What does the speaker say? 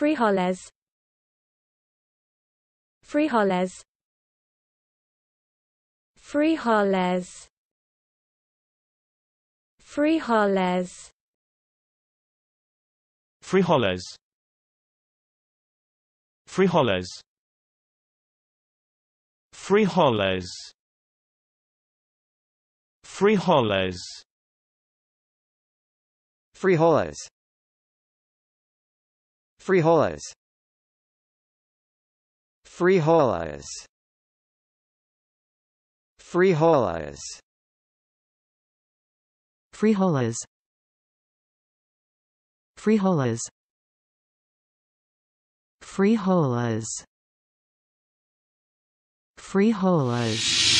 frijoles frijoles frijoles frijoles frijoles frijoles frijoles frijoles frijoles Frijoles Frijoles Frijoles Frijoles Frijoles Frijoles Frijoles